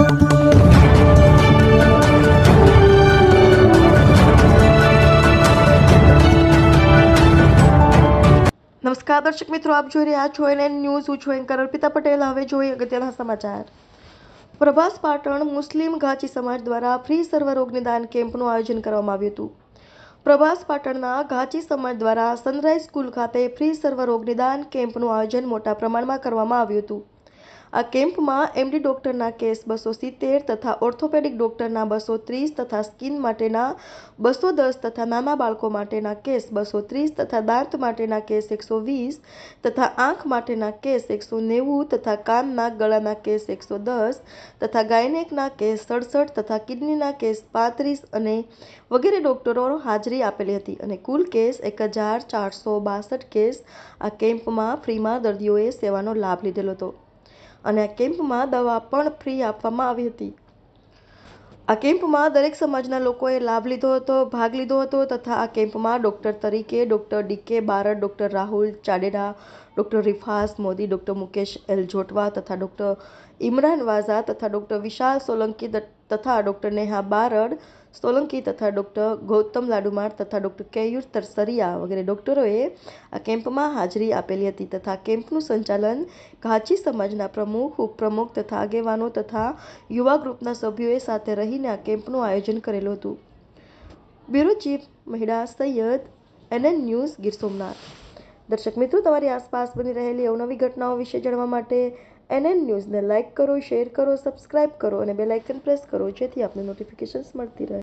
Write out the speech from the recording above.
નમસ્કાર દર્શક મિત્રો આપ જોઈ રહ્યા છો એનએન ન્યૂઝ હું છું એન્કર અર્પિતા પટેલ હવે જોઈએ અગત્યના સમાચાર પ્રભાસ પાટણ મુસ્લિમ ઘાચી સમાજ દ્વારા ફ્રી સર્વરોગ નિદાન કેમ્પનું આયોજન કરવામાં આવ્યું હતું પ્રભાસ પાટણના ઘાચી સમાજ દ્વારા સનરાઈઝ સ્કૂલ ખાતે ફ્રી સર્વરોગ નિદાન કેમ્પનું આયોજન મોટા પ્રમાણમાં કરવામાં આવ્યું હતું આ કેમ્પમાં એમડી ડોક્ટરના કેસ બસો સિત્તેર તથા ઓર્થોપેડિક ડોક્ટરના બસો ત્રીસ તથા સ્કિન માટેના બસો દસ તથા નાના બાળકો માટેના કેસ બસો ત્રીસ તથા દાંત માટેના કેસ એકસો વીસ તથા આંખ માટેના કેસ એકસો નેવું તથા કાનના ગળાના કેસ એકસો દસ તથા ગાયનેકના કેસ સડસઠ તથા કિડનીના કેસ પાંત્રીસ અને વગેરે ડોક્ટરો હાજરી આપેલી હતી અને કુલ કેસ એક હજાર ચારસો બાસઠ કેસ આ કેમ્પમાં ફ્રીમાં દર્દીઓએ સેવાનો લાભ લીધેલો હતો અને આ કેમ્પમાં દવા પણ ફ્રી આપવામાં આવી હતી આ કેમ્પમાં દરેક સમાજના લોકોએ લાભ લીધો હતો ભાગ લીધો હતો તથા આ કેમ્પમાં ડૉક્ટર તરીકે doctor DK Barad doctor Rahul Chadeda doctor Rifas Modi doctor Mukesh L Jotwa તથા ડૉક્ટર ઇમરાન વાઝા તથા ડૉક્ટર વિશાલ સોલંકી તથા ડૉક્ટર નેહા બારડ સોલંકી તથા ડૉક્ટર ગૌતમ લાડુમાર તથા ડૉક્ટર કેયુર તરસરિયા વગેરે ડૉક્ટરોએ આ કેમ્પમાં હાજરી આપેલી હતી તથા કેમ્પનું સંચાલન ઘાચી સમાજના પ્રમુખ ઉપપ્રમુખ તથા આગેવાનો તથા યુવા ગ્રુપના સભ્યોએ સાથે રહીને આ કેમ્પનું આયોજન કરેલું હતું bureau chief Mahida Saiyed NN news Gir Somnath દર્શક મિત્રો તમારી આસપાસ બની રહેલી અવનવી ઘટનાઓ વિશે જાણવા માટે એનએન ન્યૂઝને લાઇક કરો શેર કરો સબસ્ક્રાઇબ કરો અને બે લાઇકન પ્રેસ કરો જેથી આપને નોટિફિકેશન્સ મળતી રહે